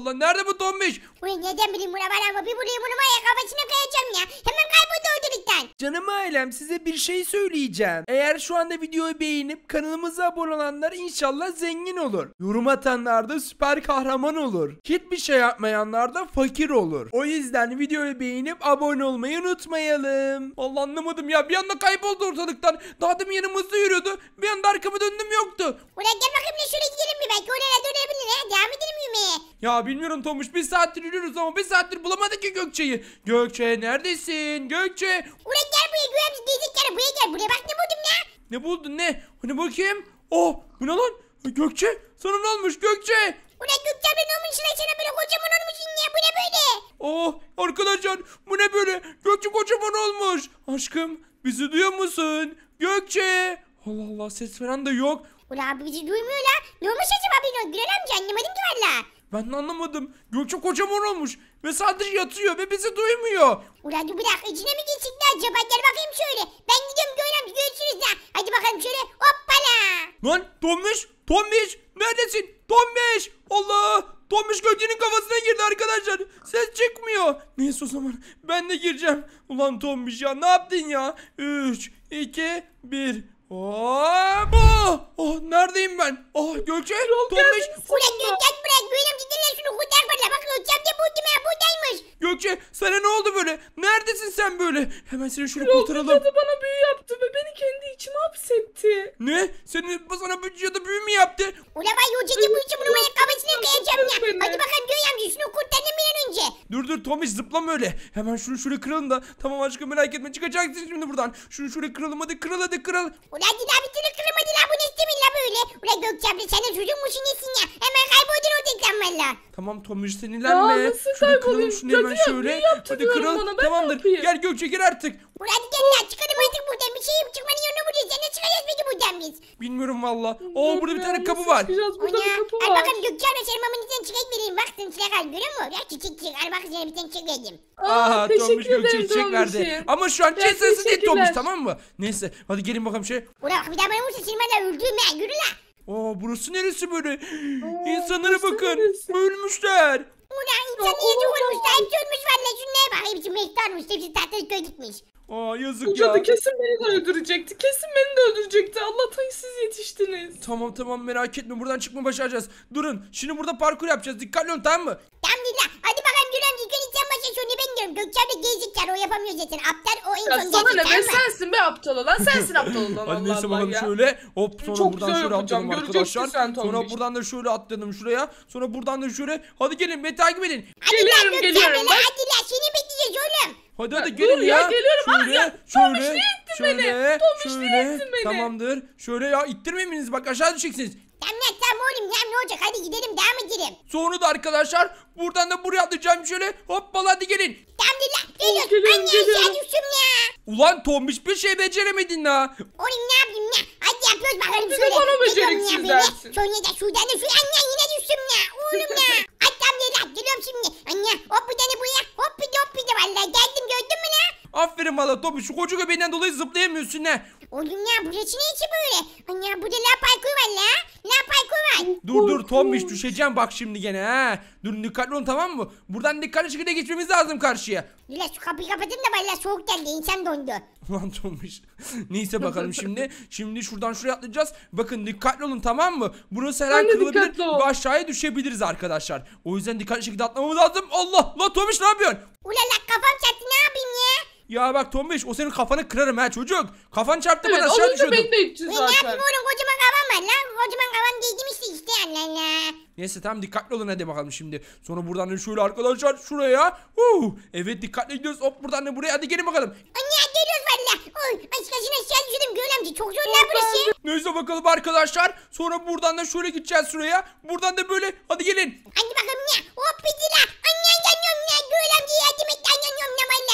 Allah. Nerede bu donmuş? Uy neden bileyim buna var ama bir bulayım bunu var ya kafasına kayacağım ya. Hemen kayboldu ortalıktan. Canım ailem size bir şey söyleyeceğim. Eğer şu anda videoyu beğenip kanalımıza abone olanlar inşallah zengin olur. Yorum atanlar da süper kahraman olur. Hiçbir şey yapmayanlar da fakir olur. O yüzden videoyu beğenip abone olmayı unutmayalım. Allah anlamadım ya. Bir anda kayboldu ortalıktan. Daha demin yanımızda yürüyordu. Bir anda arkamı döndüm yoktu. Ulan gel bakayım ne şuraya gidelim mi? belki oraya dönebilir ha. Devam edelim mi? Ya bilmiyorum Tomuş bir saattir yürüyoruz ama bir saattir bulamadık ki Gökçe'yi. Gökçe neredesin Gökçe? Buraya gel buraya Göğe amca gel buraya gel buraya bak ne buldum ya. Ne buldun ne? Hani bakayım. Oh bu ne lan? Gökçe sana ne olmuş Gökçe? Ulan Gökçe abi ne olmuş lan sana böyle kocaman olmuşsun ya bu ne böyle? Oh arkadaşlar bu ne böyle? Gökçe kocaman olmuş. Aşkım bizi duyuyor musun? Gökçe Allah Allah ses falan da yok. Ula abi bizi duymuyor la. Ne olmuş acaba Bino? Gülen amca anlamadım ki valla. Ben de anlamadım. Gökçe kocaman olmuş ve sadece yatıyor ve bizi duymuyor. Ulan dur bir dakika içine mi geçtik acaba? Gel bakayım şöyle. Ben gidiyorum Gülen amca görüşürüz la. Hadi bakalım şöyle hoppala. Lan Tombiş, Tombiş neredesin? Tombiş! Allah! Tombiş Gökçe'nin kafasına girdi arkadaşlar. Ses çıkmıyor. Neyse o zaman ben de gireceğim. Ulan Tombiş ya ne yaptın ya? 3, 2, 1. Hop! Oh, oh, neredeyim ben? Oh Gökçe. Tombiş. Ulan Gökçen bırak böyle gidiyorlar şunu kurtar bana. Bak Gökçen de buldum ha buradaymış. Gökçe sana ne oldu böyle? Neredesin sen böyle? Hemen seni şunu Gürol bir kurtaralım. cadı bana büyü yaptı ve beni kendi içime hapsetti. Ne? Senin sana büyücü ya da büyü mü yaptı? Ulan ben Gökçen'e bu için bunun ayakkabısını kıyacağım ya. Hadi bakalım Gökçen şunu kurt Dur dur Tomiş zıplama öyle. Hemen şunu şöyle kıralım da. Tamam aşkım merak etme çıkacaksın şimdi buradan. Şunu şöyle kıralım hadi kıral hadi kıral. Ulan git abi şunu kırmadı lan bu ne istemin la böyle. Ulan Gökçe abla sen de çocuk musun nesin ya? Hemen kayboldun ortadan valla. Tamam Tomiş sinirlenme. Ya nasıl şunu kaybolayım? şunu hemen şöyle. Hadi diyorum kıral. ona, ben Tamamdır. Gel Gökçe gir artık. Ulan git gel lan çıkalım artık buradan bir şey geç. Bilmiyorum valla. Oo burada bir tane kapı var. Çıkacağız burada Ona. bir kapı Hadi var. bakalım Gökçe abla senin mamanı sen çiçek vereyim. Baktın çilek al görüyor musun? Ya çiçek çiçek. Hadi bak sana bir tane çiçek verdim. Aha Tomiş şey Gökçe çiçek verdi. Ama şu an chat değil Tomiş tamam mı? Neyse hadi gelin bakalım şey. Ulan bak bir daha bana vursa seni bana öldürürüm ha. Yürü la. Aa burası neresi böyle? İnsanlara bakın. Ölmüşler. Ulan insan niye olmuş da hepsi ölmüş ne şunlara bak hepsi mehtarmış hepsi tatlı köy Aa yazık Bu ya. cadı kesin beni de öldürecekti. Kesin beni de öldürecekti. Allah'tan siz yetiştiniz. Tamam tamam merak etme buradan çıkma başaracağız. Durun şimdi burada parkur yapacağız dikkatli olun tamam mı? Tamam Lila hadi bakalım arkadaşlar şunu ben diyorum. Gökçen de o yapamıyor zaten. Aptal o en Ya son sana ne sensin be aptal olan sensin aptal olan Annesi Allah babam şöyle hop sonra Çok buradan şöyle yapacağım, atladım arkadaşlar. Sonra buradan da şöyle atladım şuraya. Sonra buradan da şöyle. Hadi gelin beni takip edin. Geliyorum Gökçen geliyorum Hadi lan seni bekleyeceğiz oğlum. Hadi hadi gelin ya, ya. geliyorum. Aa, Şöyle ya, Tombiş, şöyle niye şöyle, beni. şöyle, beni. Tamamdır. Şöyle ya ittirmemeniz bak aşağı düşeceksiniz. Tamam ya tamam oğlum ya ne olacak hadi gidelim devam edelim. Sonra da arkadaşlar buradan da buraya atacağım şöyle hoppala hadi gelin. Tamam lan geliyoruz geliyorum, anne geliyorum. aşağı ya. Ulan Tombiş bir şey beceremedin ha. Oğlum ne yapayım ya hadi yapıyoruz bakalım şöyle. Bir de bana beceriksizlersin. Sonra da şuradan da şu anne yine düştüm ya oğlum ya. valla Tomuş. Şu koca göbeğinden dolayı zıplayamıyorsun ha. Oğlum ya burası ne için böyle? Anne hani burada la parkur var la. La parkur var. Dur dur Tomuş düşeceğim bak şimdi gene ha. Dur dikkatli olun tamam mı? Buradan dikkatli şekilde geçmemiz lazım karşıya. Lila şu kapıyı kapatın da valla soğuk geldi insan dondu. Lan Tomuş. Neyse bakalım şimdi. Şimdi şuradan şuraya atlayacağız. Bakın dikkatli olun tamam mı? Burası her an kırılabilir ve aşağıya düşebiliriz arkadaşlar. O yüzden dikkatli şekilde atlamamız lazım. Allah! Lan Tomuş ne yapıyorsun? Ula la kafam çattı ne yapayım ya? Ya bak Tombiş o senin kafanı kırarım ha çocuk. Kafan çarptı bana Evet aşağı olunca ben de içeceğim Ben ne zaten. yapayım oğlum kocaman kavan var lan. Kocaman kavan giydim işte işte Allah Allah. Neyse tamam dikkatli olun hadi bakalım şimdi. Sonra buradan da şöyle arkadaşlar şuraya. Huu. Evet dikkatli gidiyoruz. Hop buradan da buraya hadi gelin bakalım. Anne geliyoruz valla. Oy aşk aşkına aşağı düşürdüm Gül amca. Çok zor lan burası. Neyse bakalım arkadaşlar. Sonra buradan da şöyle gideceğiz şuraya. Buradan da böyle. Hadi gelin. Hadi bakalım ya. Hop pidira. Anne yanıyorum ya. Gül yardım et. Ben yanıyorum ya. Valla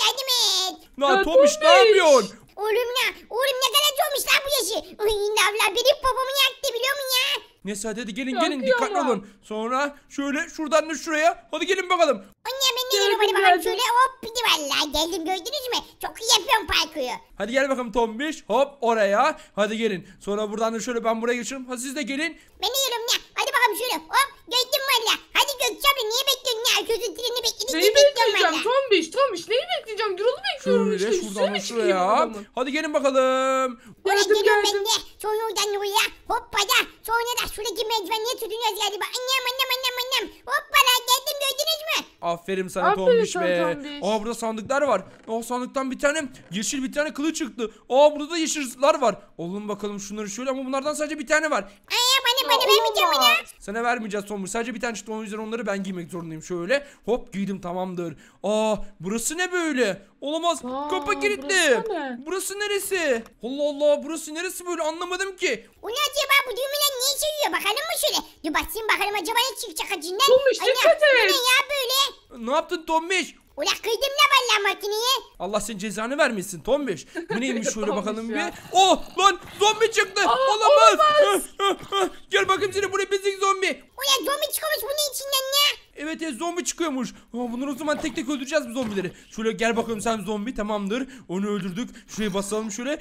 yardım et. Lan Ya Tomiş ne Tomiş. yapıyorsun? Oğlum ne? Oğlum ne kadar olmuş lan bu yaşı. Ay lavla benim babamı yaktı biliyor musun ya? Neyse hadi, gelin gelin Yakıyor dikkatli olun. Sonra şöyle şuradan da şuraya. Hadi gelin bakalım. Anne ben ne Geldim, yapıyorum bakalım şöyle hop bir de vallahi geldim gördünüz mü? Çok iyi yapıyorum parkuru. Hadi gel bakalım tombiş. Hop oraya. Hadi gelin. Sonra buradan da şöyle ben buraya geçiyorum. Hadi siz de gelin. Ben ne yiyorum ya? Tamam şöyle hop geldim valla. Hadi Gökçe abla niye bekliyorsun ya? Sözün treni bekledik Neyi bekleyeceğim valla. Tombiş Tombiş neyi bekleyeceğim? Gürol'u bekliyorum işte. Şöyle Üstüne şuradan mi çıkayım Hadi gelin bakalım. Oraya Geldim geliyorum ben geldim. de. Sonra oradan oraya. Hoppala. Sonra da şuradaki merdivenliğe tutunuyoruz galiba. Annem annem annem annem. Hoppala geldim gördünüz mü? Aferin sana Aferin Tombiş be. Tombiş. Aa burada sandıklar var. O sandıktan bir tane yeşil bir tane kılıç çıktı. Aa burada da yeşil var. Oğlum bakalım şunları şöyle ama bunlardan sadece bir tane var. Aya Anne bana vermeyeceğim bunu. Sana vermeyeceğiz Tomur. Sadece bir tane çıktı o yüzden onları ben giymek zorundayım. Şöyle hop giydim tamamdır. Aa burası ne böyle? Olamaz. Aa, Kapı kilitli. Burası, ne? burası neresi? Allah Allah burası neresi böyle anlamadım ki. O ne acaba bu düğmeler ne işe yarıyor? Bakalım mı şöyle? Dur bakayım bakalım acaba ne çıkacak acından? Tombiş dikkat et. Bu ne ya böyle? Ne yaptın Tombiş? Ula kıydım la valla makineye. Allah senin cezanı vermesin Tombiş. Bu neymiş şöyle bakalım bir. Oh lan zombi çıktı. Aa, olamaz. olamaz. Gel bakayım seni buraya bizim zombi. Ula zombi çıkmış bu ne içinden ne? Evet evet zombi çıkıyormuş. Aa, bunları o zaman tek tek öldüreceğiz bu zombileri. Şöyle gel bakalım sen zombi tamamdır. Onu öldürdük. Şuraya basalım şöyle.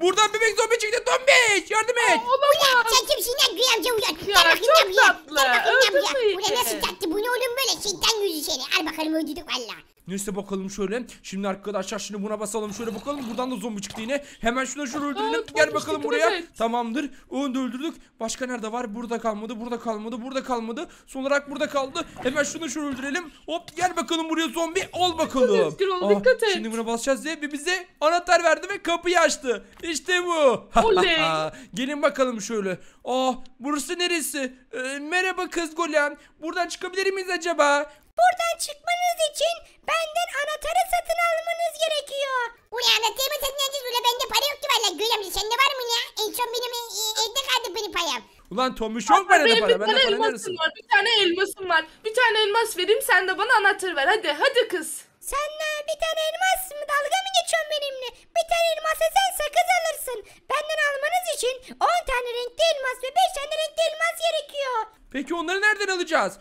Buradan bebek zombi çıktı. Zombi yardım et. Ulan sen kimsin lan Güya uyan. Gel Ya, bakayım çok ne yapıyor? Gel bakayım ne yapıyor? Öldürdü Ulan nasıl iyice. Bunu oğlum böyle şeytan yüzü seni. Al bakalım öldürdük valla. Neyse bakalım şöyle. Şimdi arkadaşlar şimdi buna basalım. Şöyle bakalım. Buradan da zombi çıktı yine. Hemen şuna şunu öldürelim. Aa, Gel bakalım buraya. Evet. Tamamdır. Onu da öldürdük. Başka nerede var? Burada kalmadı. Burada kalmadı. Burada kalmadı. Son olarak burada kaldı. Hemen şunu şunu öldürelim. Hop gel bakalım buraya zombi. Ol bakalım. Ol, Aa, ah, et. Şimdi buna basacağız diye ve bize anahtar verdi ve kapıyı açtı. İşte bu. Gelin bakalım şöyle. Aa ah, burası neresi? Ee, merhaba kız golem. Buradan çıkabilir miyiz acaba? Buradan çıkmanız için benden anahtarı satın almanız gerekiyor. Ulan anahtarı mı satın alacağız? Ulan bende para yok ki valla. Gül amca sende var mı ya? En son benim e, e evde kaldı benim param. Ulan Tomuş yok bana Benim bir para. tane Bende para elmasım var. Bir tane elmasım var. Bir tane elmas vereyim sen de bana anahtar ver. Hadi hadi kız. Sen ne? Bir tane elmas mı? Dalga mı geçiyorsun benimle? Bir tane elmasa sen sakız alırsın. Benden almanız için 10 tane renkli elmas ve 5 tane renkli elmas gerekiyor. Peki onları nereden alacağız?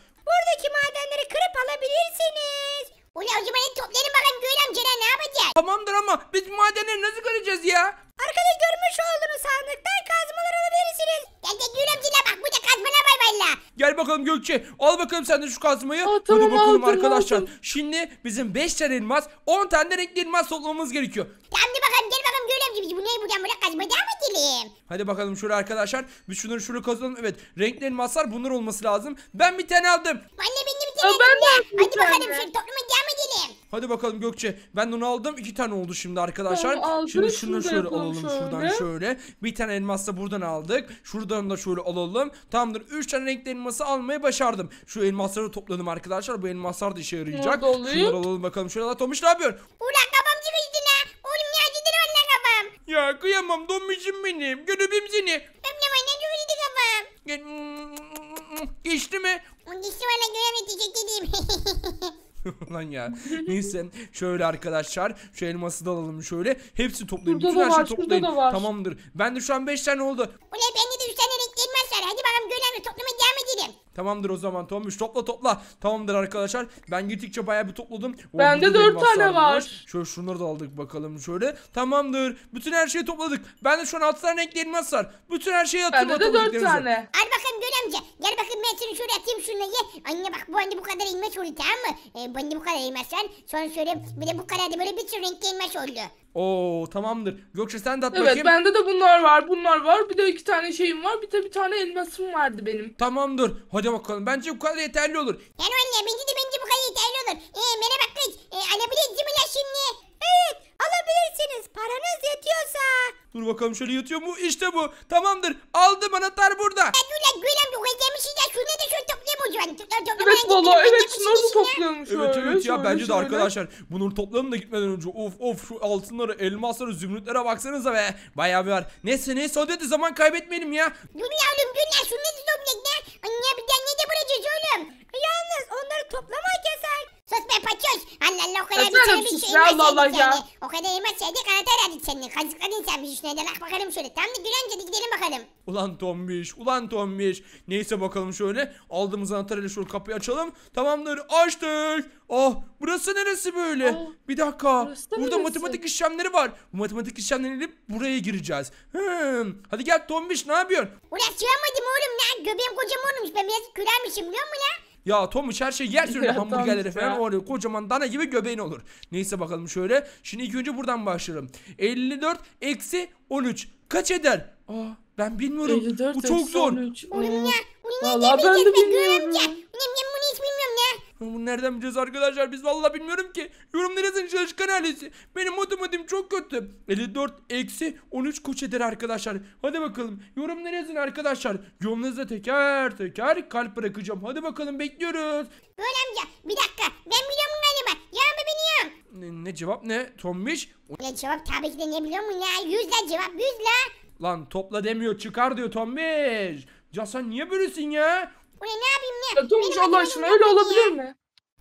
avcımayı toplayalım bakalım Göğün amcana ne yapacağız? Tamamdır ama biz madenleri nasıl göreceğiz ya? Arkada görmüş olduğunuz sandıktan kazmalar alabilirsiniz. Gel de Göğün bak bu da kazmalar var valla. Gel bakalım Gökçe. Al bakalım sen de şu kazmayı. Aa, tamam, Hadi bakalım aldım, arkadaşlar. aldım. Şimdi bizim 5 tane elmas, 10 tane de renkli elmas toplamamız gerekiyor. Tamam de bakalım gel bakalım Göğün amca biz bu neyi buradan böyle kazmaya devam edelim. Hadi bakalım şöyle arkadaşlar. Biz şunları şuraya kazalım Evet renkli elmaslar bunlar olması lazım. Ben bir tane aldım. Anne benim bir tane Aa, aldım Hadi bakalım şöyle topluma devam edelim. Hadi bakalım Gökçe. Ben onu aldım. iki tane oldu şimdi arkadaşlar. aldım. şimdi şunu Şurada şöyle alalım şöyle. şuradan şöyle. Bir tane elmas da buradan aldık. Şuradan da şöyle alalım. Tamamdır. Üç tane renkli elması almayı başardım. Şu elmasları topladım arkadaşlar. Bu elmaslar da işe yarayacak. Şunları alalım bakalım. Şöyle Tomuş ne yapıyorsun? Ulan kafam çıkıştı ne? Oğlum ne acıdır valla kafam. Ya kıyamam Tomiş'im benim. Görübüm seni. Ömrüm aynen çıkıştı kafam. Geçti mi? Geçti valla göremedim. Teşekkür ederim. Lan ya. Neyse şöyle arkadaşlar şu elması da alalım şöyle. Hepsi toplayın. Burada Bütün da her şeyi var, toplayın. Tamamdır. Ben de şu an 5 tane oldu. Ulan beni de 3 tane renkli elmas var. Hadi bakalım görelim toplama Tamamdır o zaman Tom, Tomuş topla topla. Tamamdır arkadaşlar. Ben gittikçe bayağı bir topladım. O, oh, Bende burada dört tane var. Şöyle şunları da aldık bakalım şöyle. Tamamdır. Bütün her şeyi topladık. Bende şu an 6 tane renkli elmas var. Bütün her şeyi atayım. Bende de dört topladıklarımızı. tane. Al bakalım Gül amca. Gel bakayım ben seni şuraya atayım şununla ye. Anne bak bu anne bu kadar elmas oldu tamam mı? Ee, bu anne bu kadar elmas lan. Sonra şöyle bir de bu kadar da böyle bir sürü renkli elmas oldu. Oo tamamdır. Gökçe sen de at bakayım. Evet bende de bunlar var bunlar var. Bir de iki tane şeyim var. Bir de bir tane elmasım vardı benim. Tamamdır. Hadi bakalım. Bence bu kadar yeterli olur. Yani anne bence de bence bu kadar yeterli olur. Ee, bak kız. Ee, alabiliriz değil mi ya şimdi? Evet. Alabilirsiniz paranız yetiyorsa. Dur bakalım şöyle yatıyor mu? İşte bu. Tamamdır. Aldım anahtar burada. Gülen gülen bu yemişi de şunu da şunu toplayayım Evet valla evet nasıl topluyormuş Evet evet ya bence de arkadaşlar bunları toplayalım da gitmeden önce of of şu altınları elmasları zümrütlere baksanıza be bayağı bir var. Neyse neyse hadi de zaman kaybetmeyelim ya. Dur yavrum gülen şunu da toplayayım ne? bir tane de bulacağız oğlum. Yalnız onları toplamayacağız. sen. Sus be paçoş Allah o kadar Efendim, bir şey sus ya, O kadar yemezseydi kanat ederdik seni. Kazıkladın sen bizi şuna delak bakalım şöyle. Tamam da bir an de gidelim bakalım. Ulan tombiş, ulan tombiş. Neyse bakalım şöyle. Aldığımız anahtar ile şu kapıyı açalım. Tamamdır, açtık. Ah, burası neresi böyle? Aa, ah, bir dakika. Burada neresi? matematik işlemleri var. Bu matematik işlemleriyle buraya gireceğiz. Hmm. Hadi gel tombiş, ne yapıyorsun? Ulan sığamadım oğlum lan. Göbeğim kocam olmuş. Ben biraz kürermişim biliyor musun lan? Ya Tomuç her şey yer sürüyor hamburgerleri falan. Oraya kocaman dana gibi göbeğin olur. Neyse bakalım şöyle. Şimdi ilk önce buradan başlayalım. 54 eksi 13. Kaç eder? Aa ben bilmiyorum. 54 Bu çok zor. 13. ben de bilmiyorum. Bunu nereden bileceğiz arkadaşlar? Biz valla bilmiyorum ki. Yürü Çalışkan ailesi. Benim matematiğim çok kötü. 54 eksi 13 kuş eder arkadaşlar. Hadi bakalım yorumları yazın arkadaşlar. Yorumlarınızda teker teker kalp bırakacağım. Hadi bakalım bekliyoruz. Böyle amca bir dakika ben biliyorum galiba. Yarın beni yiyorum. Ne, ne cevap ne? Tombiş. Ne cevap tabii ki de ne biliyor musun ya? Yüzle cevap yüzle. Lan topla demiyor çıkar diyor Tombiş. Ya sen niye böylesin ya? O ne, ne yapayım ne? Ya Tombiş Allah aklımda aşkına öyle olabilir mi?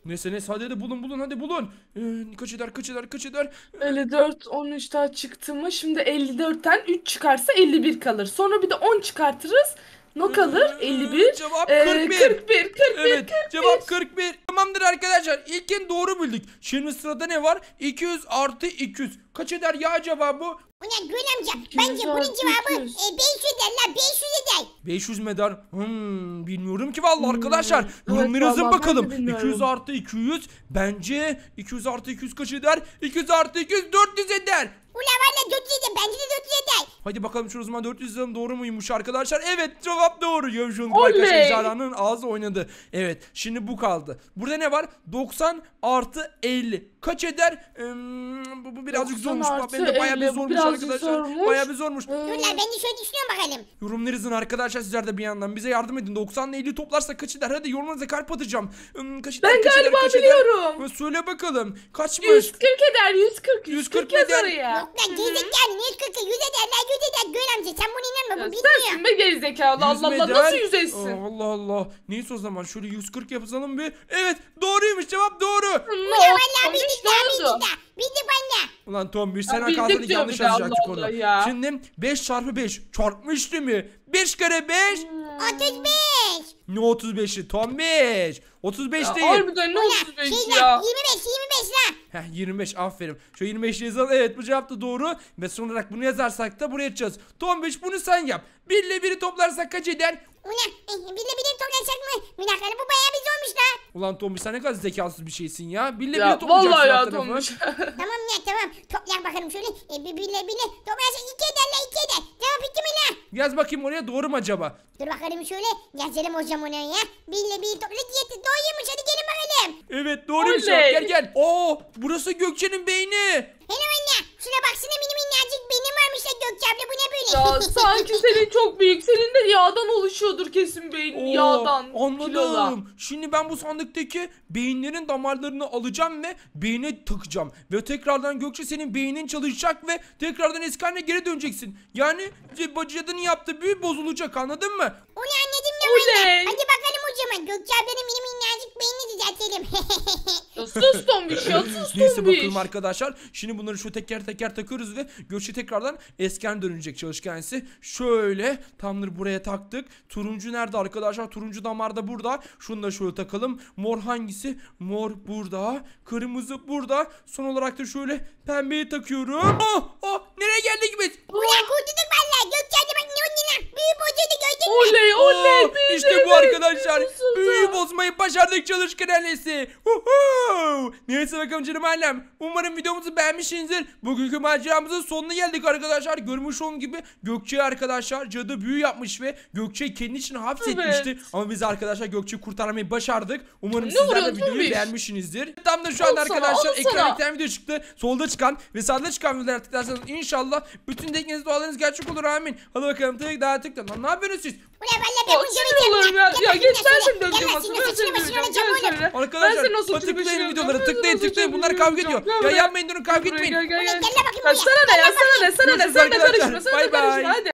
Neyse neyse hadi hadi bulun bulun hadi bulun. Ee, kaç eder kaç eder kaç eder. 54 daha çıktı mı? Şimdi 54'ten 3 çıkarsa 51 kalır. Sonra bir de 10 çıkartırız. Ne ee, kalır? 51. Cevap ee, 41. 41. 41. Evet, 41. cevap 41. Tamamdır arkadaşlar. İlkin doğru bildik. Şimdi sırada ne var? 200 artı 200. Kaç eder ya cevabı? Ulan Gül amca bence Güzel, bunun cevabı e, 500 eder 500 eder. 500 medar. Hmm, bilmiyorum ki vallahi arkadaşlar. Hmm, Yorumlarınızı vallahi ben bakalım. 200 artı 200 bence 200 artı 200 kaç eder? 200 artı 200 400 eder. Ula dört 407 bence de dört 407. Hadi bakalım şu uzman 400 liram doğru muymuş arkadaşlar? Evet cevap doğru. Yavşonun arkadaş Oley. ejderhanın ağzı oynadı. Evet şimdi bu kaldı. Burada ne var? 90 artı 50. Kaç eder? Hmm, bu, bu birazcık zormuş. artı Ben de bayağı bir zormuş arkadaşlar. zormuş. Bayağı bir zormuş. Ee, Ula ben de şöyle düşünüyorum bakalım. Yorumlarınızın arkadaşlar sizler de bir yandan bize yardım edin. 90 ile 50 toplarsa kaç eder? Hadi yorumlarınıza kalp atacağım. Hmm, kaç eder, Ben kaç eder, galiba kaç eder? biliyorum. Söyle bakalım. Kaçmış? 140 eder 140. 140 140 eder. yazar ya. Yok lan gerizekalı ne kırkı yüz eder lan yüz eder Göğen amca sen bunu inanma bu bilmiyor. sensin be gerizekalı Allah Allah Yüzmeden- nasıl yüzeysin? Aa, Allah Allah. Neyse o zaman şöyle 140 yapalım bir. Evet doğruymuş cevap doğru. Ne oldu? Vallahi bildik daha bildik daha. Bildim anne. Ulan Tombiş sen Ya bildik yanlış bir de yazacaktık onu. ya. Şimdi 5 çarpı 5 çarpmış değil mi? 5 kere 5 35. Hmm. ne 35'i Tombiş 35 Ya değil. harbiden ne Ulan 35 şey ya. lan, ya? 25 25 lan. Heh 25 aferin. Şu 25 yazalım. Evet bu cevap da doğru. Ve son olarak bunu yazarsak da buraya çıkacağız. Tom Tombiş bunu sen yap. 1 ile 1'i toplarsak kaç eder? Ulan bile bile tokaşak mı? Münakalı bu bayağı bir zormuş la. Ulan Tombiş sen ne kadar zekasız bir şeysin ya. Bile bile Ya toplayacaksın vallahi ya alt tarafı. Tombiş. tamam ya tamam. Topla bakalım şöyle. E, bir bile bile tokaşak iki eder la iki eder. Cevap bitti mi la? Yaz bakayım oraya doğru mu acaba? Dur bakalım şöyle. Yazalım hocam onu ya. Bile bile topla yedi. Doğuymuş hadi gelin bakalım. Evet doğruymuş. Oley. Gel gel. Oo burası Gökçe'nin beyni. Hello anne. Şuna baksana mini mini. Ya sanki senin çok büyük. Senin de yağdan oluşuyordur kesin beynin Oo, yağdan. Anladım. Kilola. Şimdi ben bu sandıktaki beyinlerin damarlarını alacağım ve beyine tıkacağım Ve tekrardan Gökçe senin beynin çalışacak ve tekrardan eski haline geri döneceksin. Yani e, bacadının yaptığı büyü bozulacak anladın mı? Oley ne Oley. Hadi bakalım kocaman. Gökçe ablanın benim minnacık beynini düzeltelim. Ya sus tombiş ya sus tombiş. Neyse bakalım arkadaşlar. Şimdi bunları şu teker teker takıyoruz ve Gökçe tekrardan eskiden dönecek çalışkansı. Şöyle tamdır buraya taktık. Turuncu nerede arkadaşlar? Turuncu damar da burada. Şunu da şöyle takalım. Mor hangisi? Mor burada. Kırmızı burada. Son olarak da şöyle pembeyi takıyorum. Oh, oh, nereye geldik biz? Buraya kurtulduk ben büyü bozdu gördün mü? Oley oley. Oo, büyü işte bu arkadaşlar. Büyü bozmayı başardık çalışkan ailesi. Uhu. Neyse bakalım canım ailem. Umarım videomuzu beğenmişsinizdir. Bugünkü maceramızın sonuna geldik arkadaşlar. Görmüş olduğunuz gibi Gökçe arkadaşlar cadı büyü yapmış ve Gökçe kendi için hapsetmişti. Evet. Ama biz arkadaşlar Gökçe'yi kurtarmayı başardık. Umarım Ne sizler de vuruyorsun videoyu oğlum? beğenmişsinizdir. Tam da şu anda arkadaşlar al sana. ekran ekran video çıktı. Solda çıkan ve sağda çıkan videoları tıklarsanız inşallah bütün tekneniz dualarınız gerçek olur amin. Hadi bakalım tık daha tık gerçekten lan ne yapıyorsunuz siz? Ulan valla ben Aa, bunu sinir döveceğim. olurum ya. Ya git sen şimdi döveceğim aslında. Ben seni döveceğim. Gel söyle. Ben seni nasıl Arkadaşlar tıklayın videolara tıklayın tıklayın bunlar kavga ediyor. Ya yapmayın durun kavga etmeyin. Gel bakayım buraya. Sana ne ya sana ne sana ne sana ne karışma sana karışma hadi.